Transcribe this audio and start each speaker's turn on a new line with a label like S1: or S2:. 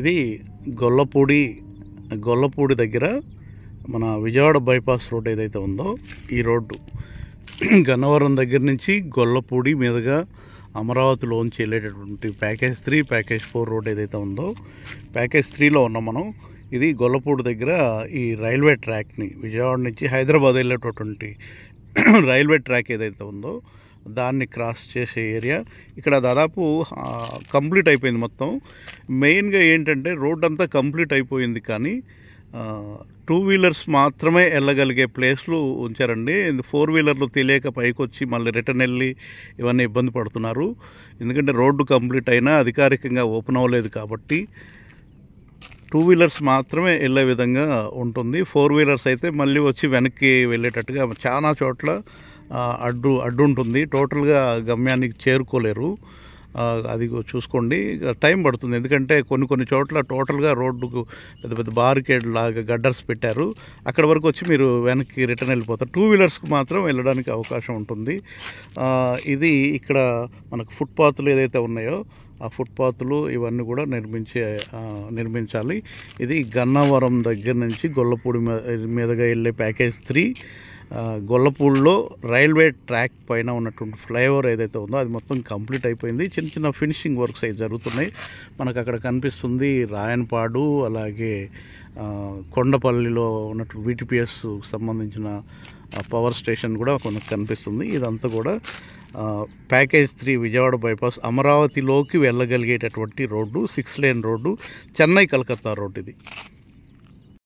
S1: ఇది గొల్లపూడి గొల్లపూడి దగ్గర మన విజయవాడ బైపాస్ రోడ్ ఏదైతే ఉందో ఈ రోడ్డు గన్నవరం దగ్గర నుంచి గొల్లపూడి మీదుగా అమరావతిలోంచి వెళ్ళేటటువంటి package three package four road ఏదైతే ఉందో ప్యాకేజ్ త్రీలో ఉన్నాం మనం ఇది గొల్లపూడి దగ్గర ఈ రైల్వే ట్రాక్ని విజయవాడ నుంచి హైదరాబాద్ వెళ్ళేటటువంటి రైల్వే ట్రాక్ ఏదైతే ఉందో దాన్ని క్రాస్ చేసే ఏరియా ఇక్కడ దాదాపు కంప్లీట్ అయిపోయింది మొత్తం మెయిన్గా ఏంటంటే రోడ్ అంతా కంప్లీట్ అయిపోయింది కానీ టూ వీలర్స్ మాత్రమే వెళ్ళగలిగే ప్లేస్లు ఉంచారండి ఫోర్ వీలర్లు తెలియక పైకి వచ్చి మళ్ళీ రిటర్న్ వెళ్ళి ఇవన్నీ ఇబ్బంది పడుతున్నారు ఎందుకంటే రోడ్డు కంప్లీట్ అయినా అధికారికంగా ఓపెన్ అవ్వలేదు కాబట్టి టూ వీలర్స్ మాత్రమే వెళ్ళే విధంగా ఉంటుంది ఫోర్ వీలర్స్ అయితే మళ్ళీ వచ్చి వెనక్కి వెళ్ళేటట్టుగా చాలా చోట్ల అడ్డు అడ్డు ఉంటుంది టోటల్గా గమ్యానికి చేరుకోలేరు అది చూసుకోండి టైం పడుతుంది ఎందుకంటే కొన్ని కొన్ని చోట్ల టోటల్గా రోడ్డుకు పెద్ద పెద్ద బారికేడ్ లాగా గడ్డర్స్ పెట్టారు అక్కడ వరకు వచ్చి మీరు వెనక్కి రిటర్న్ వెళ్ళిపోతారు టూ వీలర్స్కి మాత్రం వెళ్ళడానికి అవకాశం ఉంటుంది ఇది ఇక్కడ మనకు ఫుట్పాత్లు ఏదైతే ఉన్నాయో ఆ ఫుట్పాత్లు ఇవన్నీ కూడా నిర్మించే నిర్మించాలి ఇది గన్నవరం దగ్గర నుంచి గొల్లపూడి మీదగా వెళ్ళే ప్యాకేజ్ త్రీ గొల్లపూడిలో రైల్వే ట్రాక్ పైన ఉన్నటువంటి ఫ్లైఓవర్ ఏదైతే ఉందో అది మొత్తం కంప్లీట్ అయిపోయింది చిన్న చిన్న ఫినిషింగ్ వర్క్స్ అయితే జరుగుతున్నాయి మనకు అక్కడ కనిపిస్తుంది రాయన్పాడు అలాగే కొండపల్లిలో ఉన్నటువంటి విటిపిఎస్ సంబంధించిన పవర్ స్టేషన్ కూడా మనకు కనిపిస్తుంది ఇదంతా కూడా ప్యాకేజ్ త్రీ విజయవాడ బైపాస్ అమరావతిలోకి వెళ్ళగలిగేటటువంటి road six lane road Chennai Calcutta road ఇది